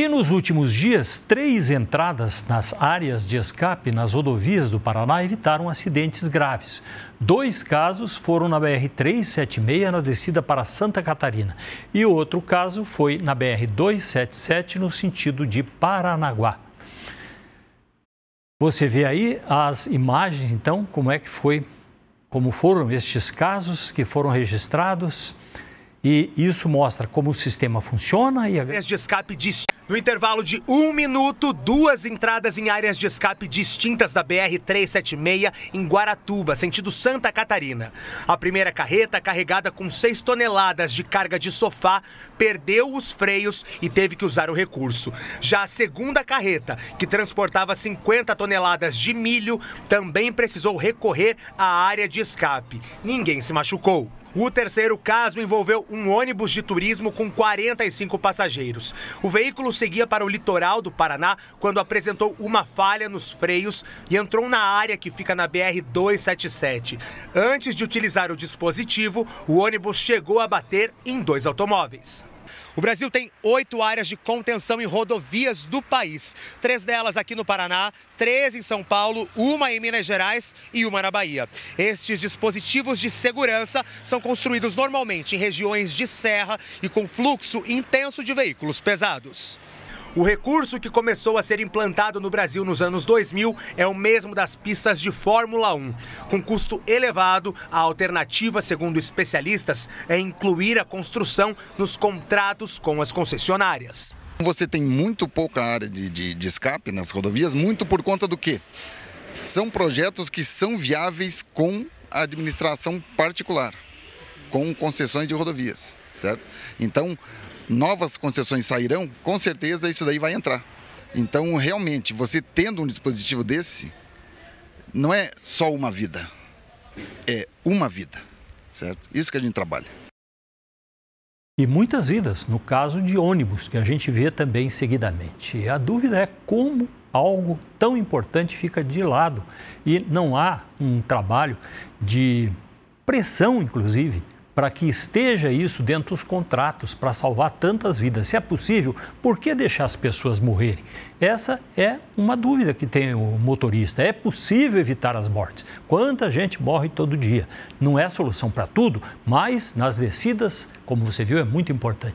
E nos últimos dias, três entradas nas áreas de escape nas rodovias do Paraná evitaram acidentes graves. Dois casos foram na BR-376, na descida para Santa Catarina, e outro caso foi na BR-277, no sentido de Paranaguá. Você vê aí as imagens, então, como é que foi, como foram estes casos que foram registrados. E isso mostra como o sistema funciona e a... de escape de no intervalo de um minuto, duas entradas em áreas de escape distintas da BR-376 em Guaratuba, sentido Santa Catarina. A primeira carreta, carregada com 6 toneladas de carga de sofá, perdeu os freios e teve que usar o recurso. Já a segunda carreta, que transportava 50 toneladas de milho, também precisou recorrer à área de escape. Ninguém se machucou. O terceiro caso envolveu um ônibus de turismo com 45 passageiros. O veículo seguia para o litoral do Paraná quando apresentou uma falha nos freios e entrou na área que fica na BR 277. Antes de utilizar o dispositivo, o ônibus chegou a bater em dois automóveis. O Brasil tem oito áreas de contenção em rodovias do país. Três delas aqui no Paraná, três em São Paulo, uma em Minas Gerais e uma na Bahia. Estes dispositivos de segurança são construídos normalmente em regiões de serra e com fluxo intenso de veículos pesados. O recurso que começou a ser implantado no Brasil nos anos 2000 é o mesmo das pistas de Fórmula 1. Com custo elevado, a alternativa, segundo especialistas, é incluir a construção nos contratos com as concessionárias. Você tem muito pouca área de, de, de escape nas rodovias, muito por conta do quê? São projetos que são viáveis com a administração particular, com concessões de rodovias certo? Então, novas concessões sairão, com certeza isso daí vai entrar. Então, realmente, você tendo um dispositivo desse, não é só uma vida, é uma vida, certo? Isso que a gente trabalha. E muitas vidas, no caso de ônibus, que a gente vê também seguidamente. E a dúvida é como algo tão importante fica de lado e não há um trabalho de pressão, inclusive, para que esteja isso dentro dos contratos para salvar tantas vidas. Se é possível, por que deixar as pessoas morrerem? Essa é uma dúvida que tem o motorista. É possível evitar as mortes? Quanta gente morre todo dia? Não é solução para tudo, mas nas descidas, como você viu, é muito importante.